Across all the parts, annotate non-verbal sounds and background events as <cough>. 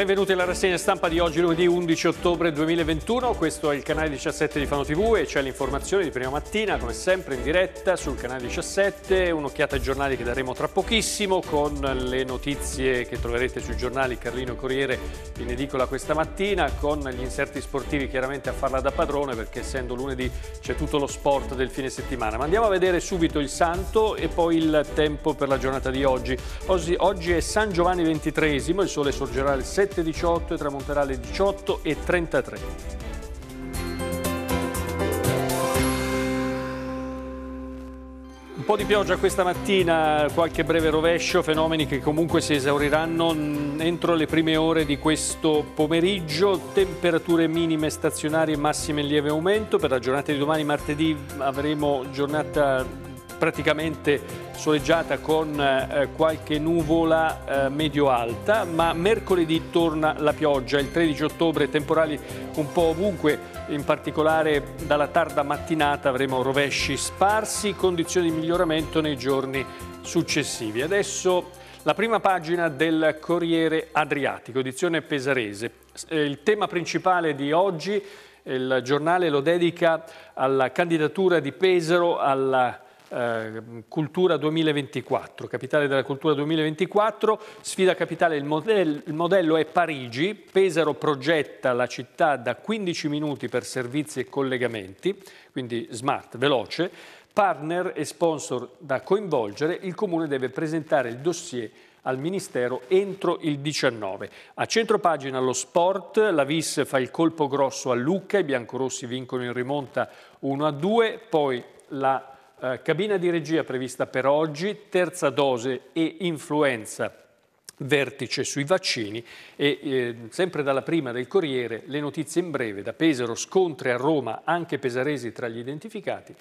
Benvenuti alla rassegna stampa di oggi lunedì 11 ottobre 2021, questo è il canale 17 di Fano TV e c'è l'informazione di prima mattina come sempre in diretta sul canale 17, un'occhiata ai giornali che daremo tra pochissimo con le notizie che troverete sui giornali Carlino Corriere in edicola questa mattina, con gli inserti sportivi chiaramente a farla da padrone perché essendo lunedì c'è tutto lo sport del fine settimana, ma andiamo a vedere subito il santo e poi il tempo per la giornata di oggi, oggi, è San Giovanni XXIII, il sole sorgerà il 7 17.18 e tramonterà alle 18.33. Un po' di pioggia questa mattina, qualche breve rovescio, fenomeni che comunque si esauriranno entro le prime ore di questo pomeriggio, temperature minime stazionarie massime in lieve aumento, per la giornata di domani martedì avremo giornata praticamente soleggiata con eh, qualche nuvola eh, medio-alta, ma mercoledì torna la pioggia, il 13 ottobre temporali un po' ovunque, in particolare dalla tarda mattinata avremo rovesci sparsi, condizioni di miglioramento nei giorni successivi. Adesso la prima pagina del Corriere Adriatico, edizione pesarese. Eh, il tema principale di oggi, il giornale lo dedica alla candidatura di Pesaro alla eh, cultura 2024, capitale della cultura 2024, sfida capitale, il modello, il modello è Parigi, Pesaro progetta la città da 15 minuti per servizi e collegamenti, quindi smart, veloce, partner e sponsor da coinvolgere, il Comune deve presentare il dossier al Ministero entro il 19. A centropagina lo sport, la Vis fa il colpo grosso a Lucca, i biancorossi vincono in rimonta 1-2, poi la eh, cabina di regia prevista per oggi, terza dose e influenza vertice sui vaccini e eh, sempre dalla prima del Corriere le notizie in breve da Pesaro, scontri a Roma, anche pesaresi tra gli identificati,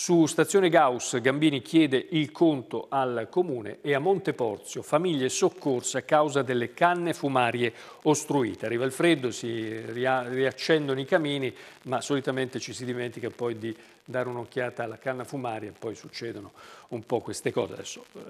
su Stazione Gauss Gambini chiede il conto al Comune e a Monteporzio famiglie soccorse a causa delle canne fumarie ostruite. Arriva il freddo, si riaccendono i camini ma solitamente ci si dimentica poi di dare un'occhiata alla canna fumaria e poi succedono un po' queste cose. Adesso eh,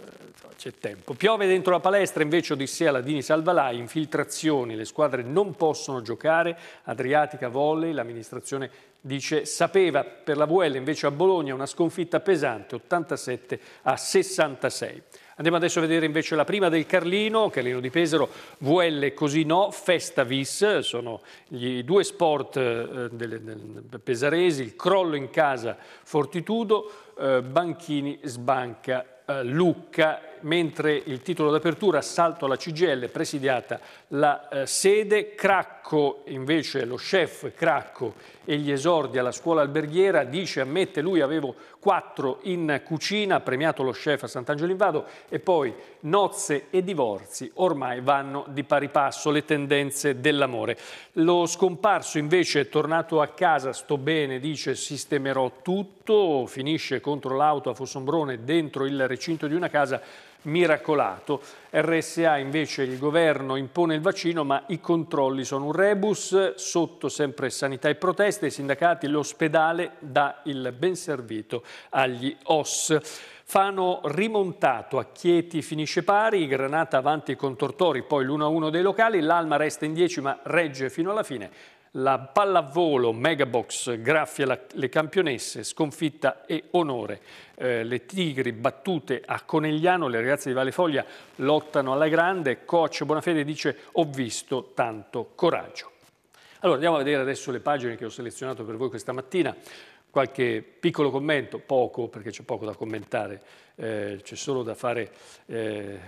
c'è tempo. Piove dentro la palestra invece Odissea Ladini Salvalai, infiltrazioni, le squadre non possono giocare, Adriatica Volley, l'amministrazione dice sapeva per la VL invece a Bologna una sconfitta pesante 87 a 66. Andiamo adesso a vedere invece la prima del Carlino, Carlino di Pesaro, VL così no, Festa Vis, sono i due sport eh, delle, delle pesaresi, il crollo in casa Fortitudo, eh, Banchini sbanca eh, Lucca mentre il titolo d'apertura Assalto alla CGL, presidiata la eh, sede, Cracco invece, lo chef Cracco e gli esordi alla scuola alberghiera, dice, ammette, lui avevo quattro in cucina, premiato lo chef a Sant'Angelo Invado e poi nozze e divorzi ormai vanno di pari passo le tendenze dell'amore. Lo scomparso invece è tornato a casa, sto bene, dice, sistemerò tutto, finisce contro l'auto a Fossombrone dentro il recinto di una casa miracolato. RSA invece il governo impone il vaccino ma i controlli sono un rebus, sotto sempre sanità e proteste, i sindacati, l'ospedale dà il ben servito agli OS. Fano rimontato, a Chieti finisce pari, Granata avanti con Tortori, poi l'1-1 dei locali, l'Alma resta in 10 ma regge fino alla fine la pallavolo Megabox graffia la, le campionesse, sconfitta e onore. Eh, le Tigri battute a Conegliano, le ragazze di Valefoglia lottano alla grande, coach Bonafede dice ho visto tanto coraggio. Allora andiamo a vedere adesso le pagine che ho selezionato per voi questa mattina qualche piccolo commento, poco perché c'è poco da commentare, eh, c'è solo da fare eh,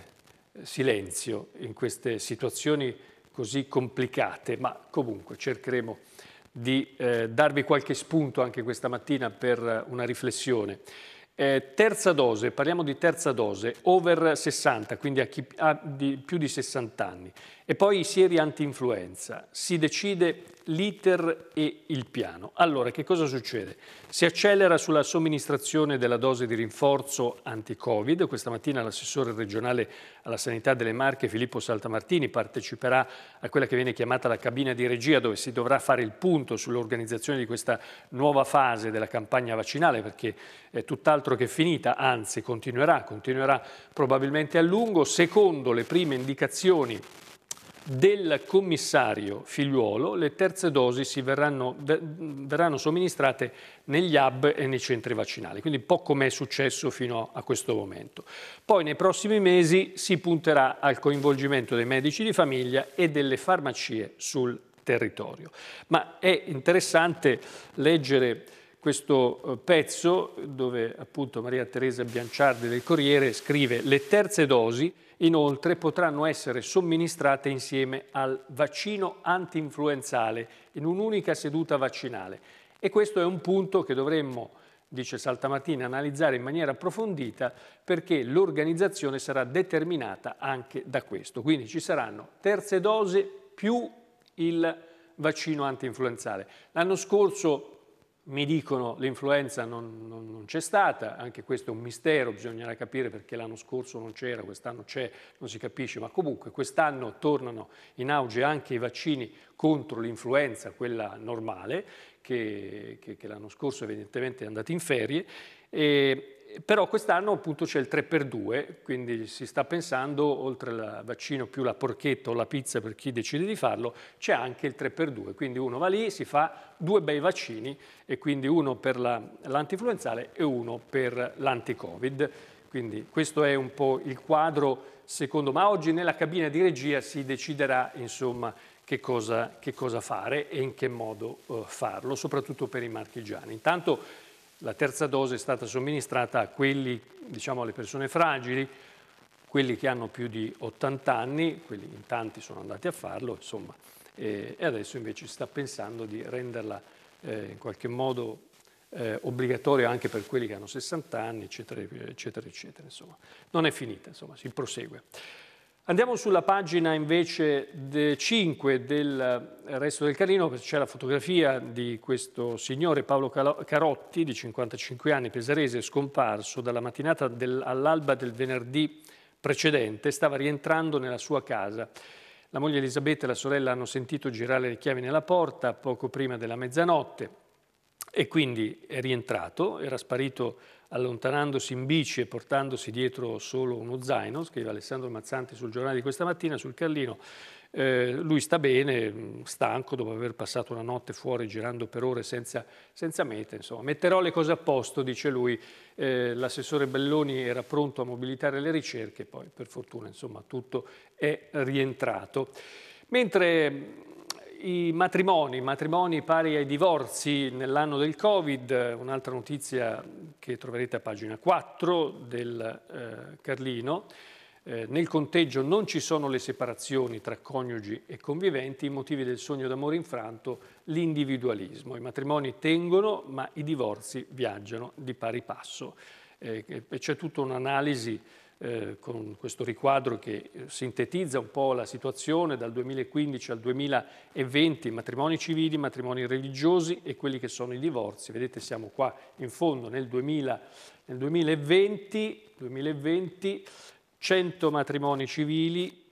silenzio in queste situazioni così complicate, ma comunque cercheremo di eh, darvi qualche spunto anche questa mattina per eh, una riflessione. Eh, terza dose, parliamo di terza dose, over 60, quindi a chi ha di più di 60 anni. E poi i sieri anti-influenza. Si decide l'iter e il piano. Allora, che cosa succede? Si accelera sulla somministrazione della dose di rinforzo anti-Covid. Questa mattina l'assessore regionale alla sanità delle Marche, Filippo Saltamartini, parteciperà a quella che viene chiamata la cabina di regia, dove si dovrà fare il punto sull'organizzazione di questa nuova fase della campagna vaccinale, perché è tutt'altro che finita, anzi continuerà, continuerà probabilmente a lungo. Secondo le prime indicazioni del commissario figliuolo le terze dosi si verranno, verranno, somministrate negli hub e nei centri vaccinali, quindi un po' come è successo fino a questo momento. Poi nei prossimi mesi si punterà al coinvolgimento dei medici di famiglia e delle farmacie sul territorio. Ma è interessante leggere questo eh, pezzo dove appunto Maria Teresa Bianciardi del Corriere scrive le terze dosi inoltre potranno essere somministrate insieme al vaccino anti-influenzale in un'unica seduta vaccinale e questo è un punto che dovremmo dice Saltamartini, analizzare in maniera approfondita perché l'organizzazione sarà determinata anche da questo. Quindi ci saranno terze dose più il vaccino anti-influenzale. L'anno scorso mi dicono l'influenza non, non, non c'è stata, anche questo è un mistero, bisognerà capire perché l'anno scorso non c'era, quest'anno c'è, non si capisce, ma comunque quest'anno tornano in auge anche i vaccini contro l'influenza, quella normale, che, che, che l'anno scorso evidentemente è andata in ferie, e, però quest'anno appunto c'è il 3x2, quindi si sta pensando, oltre al vaccino più la porchetta o la pizza per chi decide di farlo, c'è anche il 3x2, quindi uno va lì, si fa due bei vaccini, e quindi uno per l'antinfluenzale e uno per l'anti-covid. Quindi questo è un po' il quadro secondo me. Oggi nella cabina di regia si deciderà insomma che cosa, che cosa fare e in che modo uh, farlo, soprattutto per i marchigiani. Intanto la terza dose è stata somministrata a quelli, diciamo alle persone fragili, quelli che hanno più di 80 anni, quelli in tanti sono andati a farlo, insomma, e adesso invece si sta pensando di renderla eh, in qualche modo eh, obbligatoria anche per quelli che hanno 60 anni, eccetera, eccetera, eccetera. Insomma, non è finita, insomma, si prosegue. Andiamo sulla pagina invece de 5 del eh, resto del Carlino, c'è la fotografia di questo signore Paolo Carotti, di 55 anni, pesarese, scomparso dalla mattinata all'alba del venerdì precedente, stava rientrando nella sua casa. La moglie Elisabetta e la sorella hanno sentito girare le chiavi nella porta poco prima della mezzanotte. E quindi è rientrato, era sparito allontanandosi in bici e portandosi dietro solo uno zaino, scrive Alessandro Mazzanti sul giornale di questa mattina, sul Carlino, eh, lui sta bene, mm, stanco dopo aver passato una notte fuori girando per ore senza, senza meta. Insomma. Metterò le cose a posto, dice lui. Eh, l'assessore Belloni era pronto a mobilitare le ricerche, poi per fortuna insomma, tutto è rientrato. Mentre i matrimoni, matrimoni pari ai divorzi nell'anno del Covid, un'altra notizia che troverete a pagina 4 del eh, Carlino. Eh, nel conteggio non ci sono le separazioni tra coniugi e conviventi, i motivi del sogno d'amore infranto, l'individualismo. I matrimoni tengono, ma i divorzi viaggiano di pari passo. Eh, c'è tutta un'analisi eh, con questo riquadro che eh, sintetizza un po' la situazione dal 2015 al 2020, matrimoni civili, matrimoni religiosi e quelli che sono i divorzi. Vedete siamo qua in fondo nel, 2000, nel 2020, 2020, 100 matrimoni civili,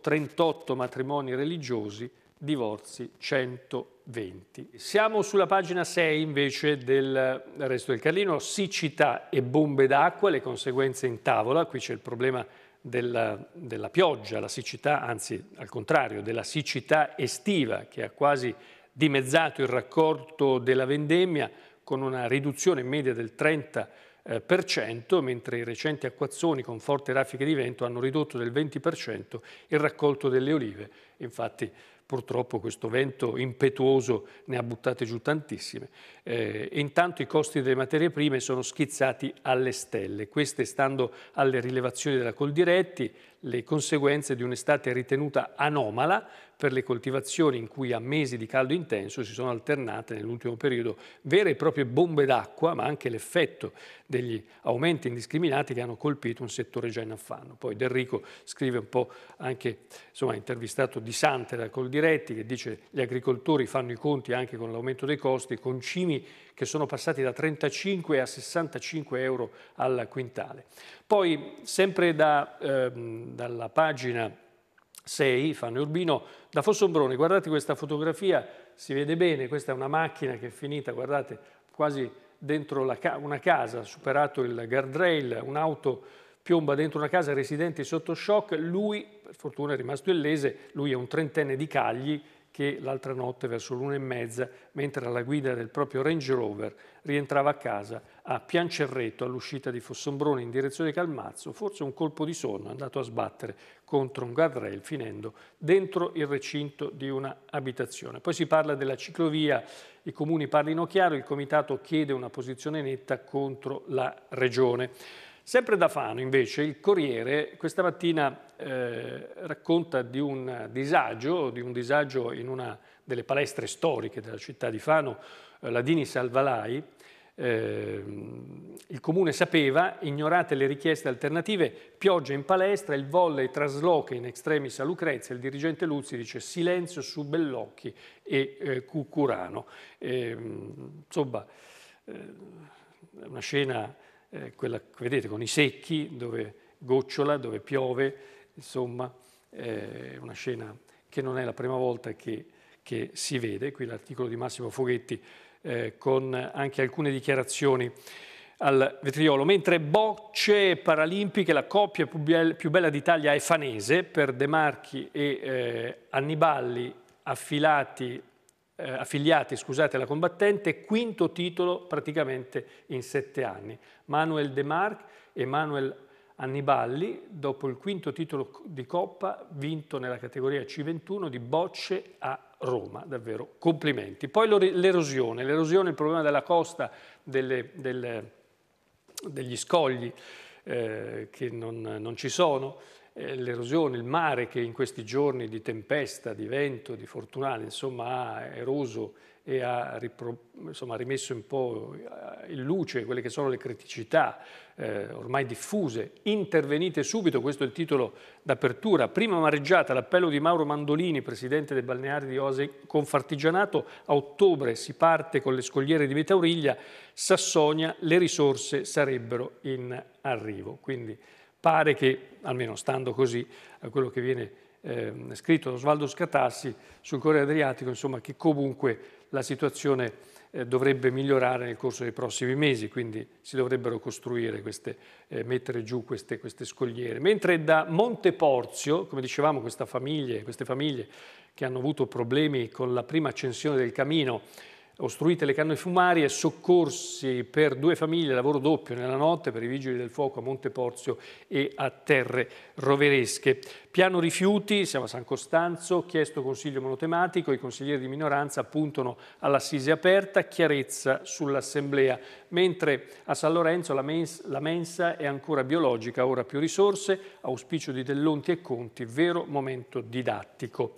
38 matrimoni religiosi divorzi 120. Siamo sulla pagina 6 invece del resto del Carlino, siccità e bombe d'acqua, le conseguenze in tavola, qui c'è il problema della, della, pioggia, la siccità, anzi al contrario, della siccità estiva che ha quasi dimezzato il raccolto della vendemmia con una riduzione media del 30%, eh, per cento, mentre i recenti acquazzoni con forti raffiche di vento hanno ridotto del 20% il raccolto delle olive. Infatti Purtroppo questo vento impetuoso ne ha buttate giù tantissime. Eh, intanto i costi delle materie prime sono schizzati alle stelle. Queste, stando alle rilevazioni della Coldiretti, le conseguenze di un'estate ritenuta anomala per le coltivazioni in cui a mesi di caldo intenso si sono alternate nell'ultimo periodo vere e proprie bombe d'acqua, ma anche l'effetto degli aumenti indiscriminati che hanno colpito un settore già in affanno. Poi Del Rico scrive un po' anche, insomma, intervistato di Sante da Coldiretti, che dice gli agricoltori fanno i conti anche con l'aumento dei costi, con cimi che sono passati da 35 a 65 euro al quintale. Poi, sempre da, ehm, dalla pagina 6, Fanno Urbino, da Fossombrone. Guardate questa fotografia, si vede bene, questa è una macchina che è finita, guardate, quasi dentro ca una casa, superato il guardrail, un'auto piomba dentro una casa, residenti sotto shock, lui per fortuna è rimasto illese, lui è un trentenne di Cagli che l'altra notte verso l'una e mezza, mentre alla guida del proprio Range Rover, rientrava a casa a Piancerretto all'uscita di Fossombrone in direzione Calmazzo, forse un colpo di sonno è andato a sbattere contro un guardrail finendo dentro il recinto di una abitazione. Poi si parla della ciclovia, i comuni parlino chiaro, il comitato chiede una posizione netta contro la regione. Sempre da Fano invece il Corriere questa mattina eh, racconta di un disagio, di un disagio in una delle palestre storiche della città di Fano, eh, la Dini Salvalai. Eh, il comune sapeva, ignorate le richieste alternative, pioggia in palestra, il volley trasloca in extremis a Lucrezia, il dirigente Luzzi dice silenzio su Bellocchi e eh, Cucurano. Ehm, insomma, eh, una scena eh, quella vedete con i secchi, dove gocciola, dove piove, insomma, eh, una scena che non è la prima volta che, che si vede, qui l'articolo di Massimo Foghetti eh, con anche alcune dichiarazioni al vetriolo, mentre bocce paralimpiche, la coppia più, più bella d'Italia è Fanese per De Marchi e eh, Anniballi affilati eh, affiliati scusate, alla combattente, quinto titolo praticamente in sette anni. Manuel De Marc e Manuel Anniballi, dopo il quinto titolo di Coppa, vinto nella categoria C21 di bocce a Roma, davvero complimenti. Poi l'erosione, l'erosione, il problema della costa, delle, delle, degli scogli eh, che non, non ci sono, eh, l'erosione, il mare che in questi giorni di tempesta, di vento, di fortunale, insomma, ha eroso e ha, ripro, insomma, rimesso un po' eh, in luce quelle che sono le criticità eh, ormai diffuse. Intervenite subito, questo è il titolo d'apertura. Prima mareggiata, l'appello di Mauro Mandolini, presidente dei balneari di Ose Confartigianato. A ottobre si parte con le scogliere di Metauriglia. Sassonia, le risorse sarebbero in arrivo. Quindi Pare che, almeno stando così a quello che viene eh, scritto da Osvaldo Scatassi sul Corriere Adriatico, insomma, che comunque la situazione eh, dovrebbe migliorare nel corso dei prossimi mesi, quindi si dovrebbero costruire queste, eh, mettere giù queste, queste, scogliere. Mentre da Monte Porzio, come dicevamo, famiglia, queste famiglie che hanno avuto problemi con la prima accensione del camino, ostruite le canne fumarie, soccorsi per due famiglie, lavoro doppio nella notte per i vigili del fuoco a Monte Porzio e a Terre Roveresche. Piano rifiuti, siamo a San Costanzo, chiesto consiglio monotematico, i consiglieri di minoranza puntano all'assise aperta, chiarezza sull'assemblea, mentre a San Lorenzo la, mens la mensa è ancora biologica, ora più risorse, auspicio di Dell'Onti e Conti, vero momento didattico.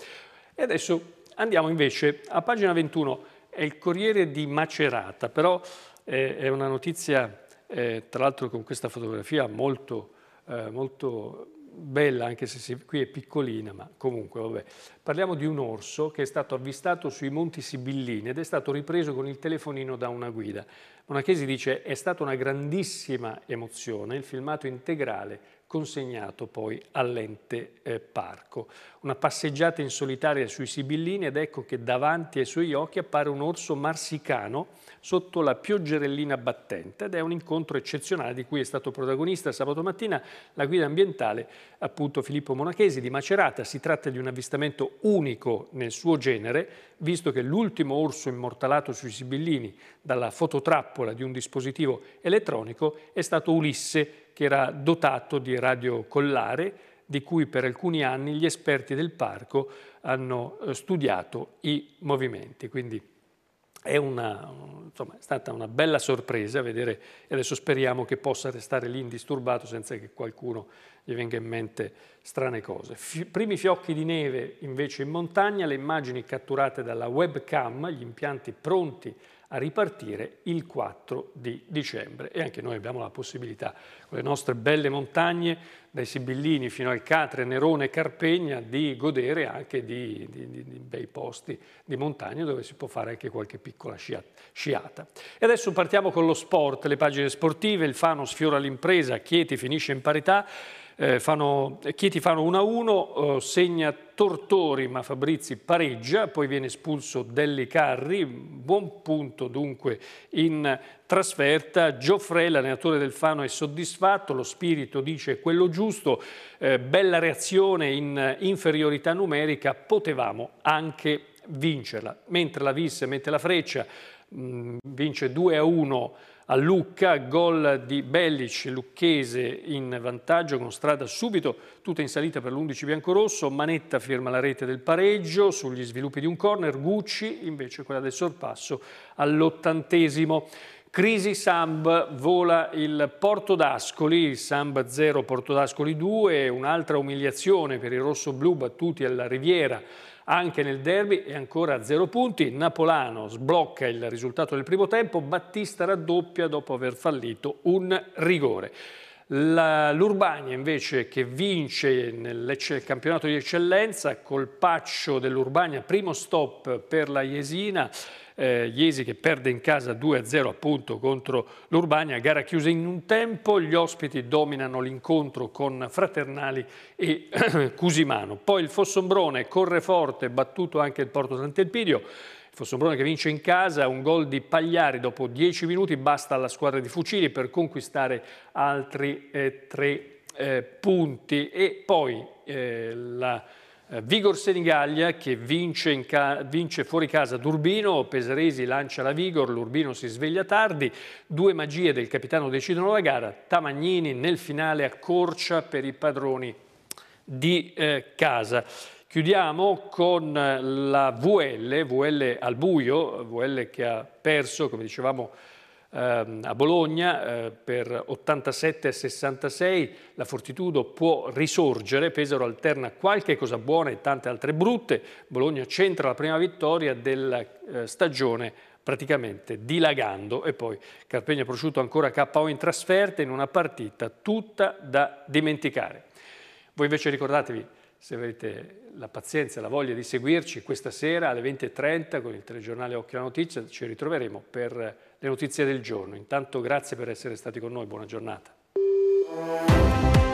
E adesso andiamo invece a pagina 21 è il Corriere di Macerata, però eh, è una notizia, eh, tra l'altro con questa fotografia molto, eh, molto bella, anche se si, qui è piccolina, ma comunque vabbè. Parliamo di un orso che è stato avvistato sui Monti Sibillini ed è stato ripreso con il telefonino da una guida. Monachesi dice è stata una grandissima emozione, il filmato integrale consegnato poi all'ente eh, parco. Una passeggiata in solitaria sui Sibillini ed ecco che davanti ai suoi occhi appare un orso marsicano sotto la pioggerellina battente ed è un incontro eccezionale di cui è stato protagonista sabato mattina la guida ambientale appunto Filippo Monachesi di Macerata. Si tratta di un avvistamento unico nel suo genere visto che l'ultimo orso immortalato sui Sibillini dalla fototrappola di un dispositivo elettronico è stato Ulisse che era dotato di radiocollare, di cui per alcuni anni gli esperti del parco hanno eh, studiato i movimenti. Quindi è, una, insomma, è stata una bella sorpresa vedere, e adesso speriamo che possa restare lì indisturbato senza che qualcuno gli venga in mente strane cose. F primi fiocchi di neve invece in montagna, le immagini catturate dalla webcam, gli impianti pronti a ripartire il 4 di dicembre e anche noi abbiamo la possibilità con le nostre belle montagne dai Sibillini fino al Catre, Nerone e Carpegna di godere anche di, di, di, di, bei posti di montagna dove si può fare anche qualche piccola sciata. E adesso partiamo con lo sport, le pagine sportive, il Fano sfiora l'impresa, Chieti finisce in parità, eh, fanno, Chieti fanno 1-1, eh, segna Tortori ma Fabrizi pareggia, poi viene espulso Delli Carri, buon punto dunque in trasferta, Gioffre l'allenatore del Fano è soddisfatto, lo spirito dice quello giusto, eh, bella reazione in inferiorità numerica, potevamo anche vincerla, mentre la visse, mette la freccia, mh, mm, vince 2-1 a Lucca, gol di Bellic, lucchese in vantaggio con strada subito, tutta in salita per l'11 biancorosso, Manetta firma la rete del pareggio sugli sviluppi di un corner, Gucci invece quella del sorpasso all'ottantesimo. Crisi Samb vola il Porto d'Ascoli, Samb 0 Porto d'Ascoli 2, un'altra umiliazione per i rossoblù battuti alla Riviera anche nel derby è ancora a zero punti, Napolano sblocca il risultato del primo tempo, Battista raddoppia dopo aver fallito un rigore. L'Urbania invece che vince nel campionato di eccellenza, col paccio dell'Urbania, primo stop per la Iesina, eh, Iesi che perde in casa 2-0 appunto contro l'Urbania, gara chiusa in un tempo, gli ospiti dominano l'incontro con Fraternali e <clears throat> Cusimano. Poi il Fossombrone corre forte, battuto anche il Porto Sant'Elpidio, Fossombrone che vince in casa, un gol di Pagliari dopo 10 minuti, basta alla squadra di Fucili per conquistare altri eh, tre eh, punti. E poi eh, la... Eh, Vigor Senigallia che vince, vince, fuori casa Durbino, Peseresi lancia la Vigor, l'Urbino si sveglia tardi, due magie del capitano decidono la gara, Tamagnini nel finale accorcia per i padroni di eh, casa. Chiudiamo con la VL, VL al buio, VL che ha perso, come dicevamo, ehm, a Bologna eh, per 87-66, la Fortitudo può risorgere, Pesaro alterna qualche cosa buona e tante altre brutte, Bologna centra la prima vittoria della eh, stagione praticamente dilagando e poi Carpegna Prosciutto ancora KO in trasferta in una partita tutta da dimenticare. Voi invece ricordatevi se avete la pazienza e la voglia di seguirci questa sera alle 20.30 con il telegiornale Occhio alla Notizia, ci ritroveremo per le notizie del giorno. Intanto grazie per essere stati con noi, buona giornata.